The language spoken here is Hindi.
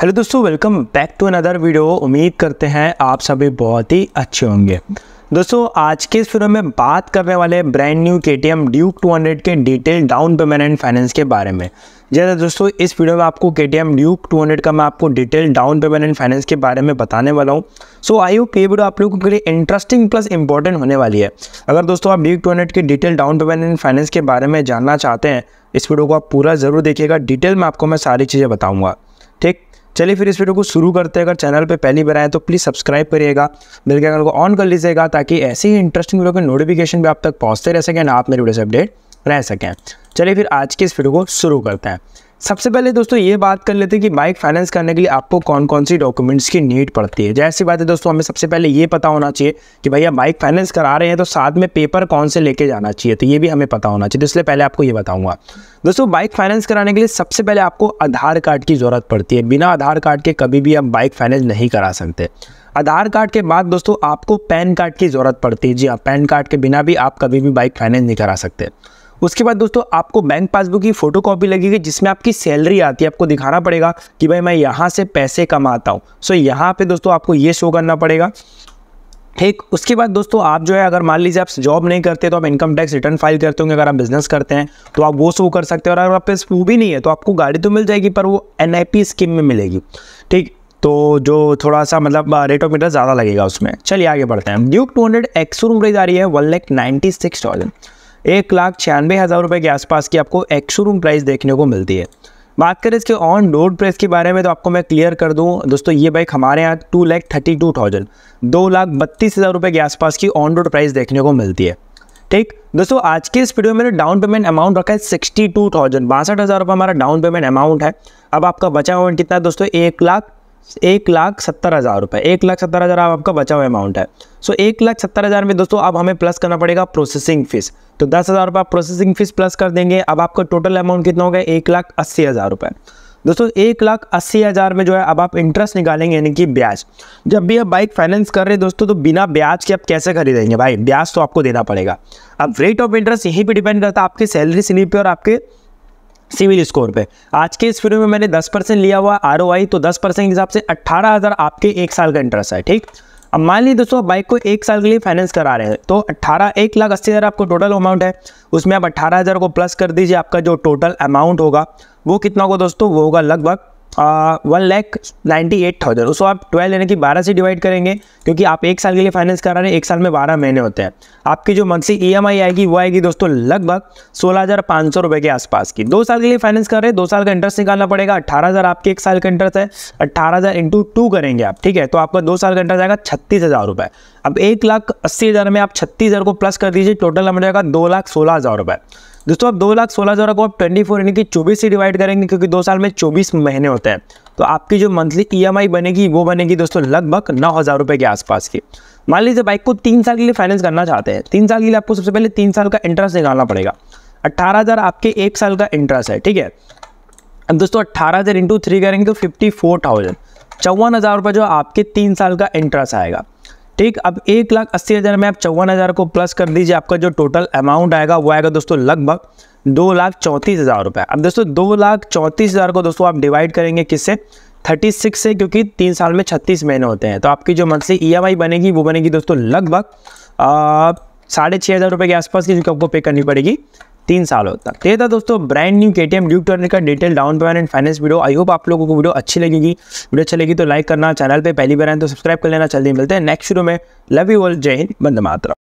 हेलो दोस्तों welcome back to another video उम्मीद करते हैं आप सभी बहुत ही अच्छे होंगे दोस्तों आज के इस वीडियो में बात करने वाले brand new K T M Duke two hundred के detail down payment and finance के बारे में जैसे दोस्तों इस वीडियो में आपको K T M Duke two hundred का मैं आपको detail down payment and finance के बारे में बताने वाला हूँ सो आई होप ये वीडियो आप लोगों के लिए इंटरेस्टिंग प्लस इंपॉर्टेंट होने वाली है अगर दोस्तों आप ड्यूक टू हंड्रेड के detail down payment and finance के बारे में जानना चाहते हैं इस वीडियो को आप पूरा ज़रूर देखिएगा डिटेल में आपको मैं सारी चीज़ें बताऊँगा ठीक चलिए फिर इस वीडियो को शुरू करते हैं अगर चैनल पर पहली बार आए तो प्लीज़ सब्सक्राइब करिएगा बिल के को ऑन कर लीजिएगा ताकि ऐसी ही इंटरेस्टिंग वीडियो के नोटिफिकेशन भी आप तक पहुँचते रह सकें आप मेरे वीडियो से अपडेट रह सकें चलिए फिर आज की इस वीडियो को शुरू करते हैं सबसे पहले दोस्तों ये बात कर लेते हैं कि बाइक फाइनेंस करने के लिए आपको कौन कौन सी डॉक्यूमेंट्स की नीड पड़ती है जैसी बात है दोस्तों हमें सबसे पहले ये पता होना चाहिए कि भैया बाइक फाइनेंस करा रहे हैं तो साथ में पेपर कौन से लेके जाना चाहिए तो ये भी हमें पता होना चाहिए तो इसलिए पहले आपको ये बताऊँगा दोस्तों बाइक फाइनेंस कराने के लिए सबसे पहले आपको आधार कार्ड की ज़रूरत पड़ती है बिना आधार कार्ड के कभी भी आप बाइक फाइनेंस नहीं करा सकते आधार कार्ड के बाद दोस्तों आपको पैन कार्ड की ज़रूरत पड़ती है जी हाँ पैन कार्ड के बिना भी आप कभी भी बाइक फाइनेंस नहीं करा सकते उसके बाद दोस्तों आपको बैंक पासबुक की फोटो कॉपी लगेगी जिसमें आपकी सैलरी आती है आपको दिखाना पड़ेगा कि भाई मैं यहाँ से पैसे कमाता हूँ सो यहाँ पे दोस्तों आपको ये शो करना पड़ेगा ठीक उसके बाद दोस्तों आप जो है अगर मान लीजिए आप जॉब नहीं करते तो आप इनकम टैक्स रिटर्न फाइल करते होंगे अगर आप बिजनेस करते हैं तो आप वो शो कर सकते हैं और अगर आप पे वो भी नहीं है तो आपको गाड़ी तो मिल जाएगी पर वो एन स्कीम में मिलेगी ठीक तो जो थोड़ा सा मतलब रेट ऑफ इंटरेस्ट ज़्यादा लगेगा उसमें चलिए आगे बढ़ते हैं Duke two hundred ex showroom रेज आ रही है one lakh ninety six thousand एक लाख छियानवे हज़ार रुपये के आसपास की आपको एक रूम प्राइस देखने को मिलती है बात करें इसके ऑन रोड प्राइस के बारे में तो आपको मैं क्लियर कर दूं दोस्तों ये बाइक हमारे यहाँ two lakh thirty two thousand दो लाख बत्तीस हज़ार रुपये के आसपास की ऑन रोड प्राइस देखने को मिलती है ठीक दोस्तों आज के इस वीडियो में मैंने डाउन पेमेंट अमाउंट रखा है सिक्सटी टू थाउजेंड बासठ हज़ार रुपये हमारा डाउन पेमेंट अमाउंट है अब आपका बचा अमाउंट कितना है दोस्तों एक लाख एक लाख सत्तर हज़ार रुपये एक लाख सत्तर हज़ार आप आपका बचा हुआ अमाउंट है सो so, एक लाख सत्तर हज़ार में दोस्तों अब हमें प्लस करना पड़ेगा प्रोसेसिंग फीस तो दस हज़ार रुपये आप प्रोसेसिंग फीस प्लस कर देंगे अब आपका टोटल अमाउंट कितना हो गया एक लाख अस्सी हज़ार रुपये दोस्तों एक लाख अस्सी हज़ार में जो है अब आप इंटरेस्ट निकालेंगे यानी कि ब्याज जब भी आप बाइक फाइनेंस कर रहे हैं दोस्तों तो बिना ब्याज के आप कैसे खरीदेंगे भाई ब्याज तो आपको देना पड़ेगा अब रेट ऑफ इंटरेस्ट यहीं पर डिपेंड करता है आपके सैलरी स्लिप पर और आपके सिविल स्कोर पे आज के इस वीडियो में मैंने 10 परसेंट लिया हुआ आर तो 10 परसेंट के हिसाब से 18000 आपके एक साल का इंटरेस्ट है ठीक अब मान लीजिए दोस्तों बाइक को एक साल के लिए फाइनेंस करा रहे हैं तो अट्ठारह एक लाख अस्सी हज़ार आपको टोटल अमाउंट है उसमें आप अट्ठारह हज़ार को प्लस कर दीजिए आपका जो टोटल अमाउंट होगा वो कितना होगा दोस्तों वो होगा लगभग one lakh ninety eight thousand उसको आप ट्वेल्व यानी कि बारह से डिवाइड करेंगे क्योंकि आप एक साल के लिए फाइनेंस करा रहे हैं एक साल में बारह महीने होते हैं आपकी जो मंथली ई एम आई आएगी वो आएगी दोस्तों लगभग सोलह हज़ार पाँच सौ रुपये के आसपास की दो साल के लिए फाइनेंस कर रहे हैं दो साल का इंटरेस्ट निकालना पड़ेगा अट्ठारह हज़ार आपके एक साल का इंटरेस्ट है अट्ठारह हज़ार इंटू टू करेंगे आप ठीक है तो आपका दो साल का इंटरेस्ट आएगा छत्तीस हज़ार रुपये अब एक लाख अस्सी हज़ार में आप छत्तीस हज़ार को प्लस कर दीजिए टोटल नंबर जाएगा दो लाख सोलह हज़ार रुपये दोस्तों आप दो लाख सोलह हज़ार को आप ट्वेंटी फोर यानी कि चौबीस से डिवाइड करेंगे क्योंकि दो साल में चौबीस महीने होते हैं तो आपकी जो मंथली ई e बनेगी वो बनेगी दोस्तों लगभग नौ हज़ार रुपये के आसपास की मान लीजिए बाइक को तीन साल के लिए फाइनेंस करना चाहते हैं तीन साल के लिए आपको सबसे पहले तीन साल का इंटरेस्ट निकालना पड़ेगा अट्ठारह हज़ार आपके एक साल का इंटरेस्ट है ठीक है अब दोस्तों अट्ठारह हज़ार इंटू थ्री करेंगे तो फिफ्टी फोर थाउजेंड चौवन हज़ार रुपये जो आपके तीन साल का इंटरेस्ट आएगा ठीक अब एक लाख अस्सी हज़ार में आप चौवन हज़ार को प्लस कर दीजिए आपका जो टोटल अमाउंट आएगा वो आएगा दोस्तों लगभग दो लाख चौंतीस हज़ार रुपये अब दोस्तों दो लाख चौंतीस हज़ार को दोस्तों आप डिवाइड करेंगे किससे थर्टी सिक्स से क्योंकि तीन साल में छत्तीस महीने होते हैं तो आपकी जो मंथली ई e बनेगी वो बनेगी दोस्तों लगभग साढ़े छः हज़ार रुपये के आसपास की जो आपको पे करनी पड़ेगी तीन साल होता तो था दोस्तों brand new K T M Duke टर्नर का detail down payment and finance video I hope आप लोगों को वीडियो अच्छी लगेगी वीडियो अच्छी लगी तो लाइक करना चैनल पर पहली बार आए तो सब्सक्राइब कर लेना जल्दी मिलते हैं नेक्स्ट वीडियो में लव यू वर्ल्ड जय हिंद बंद मात्रा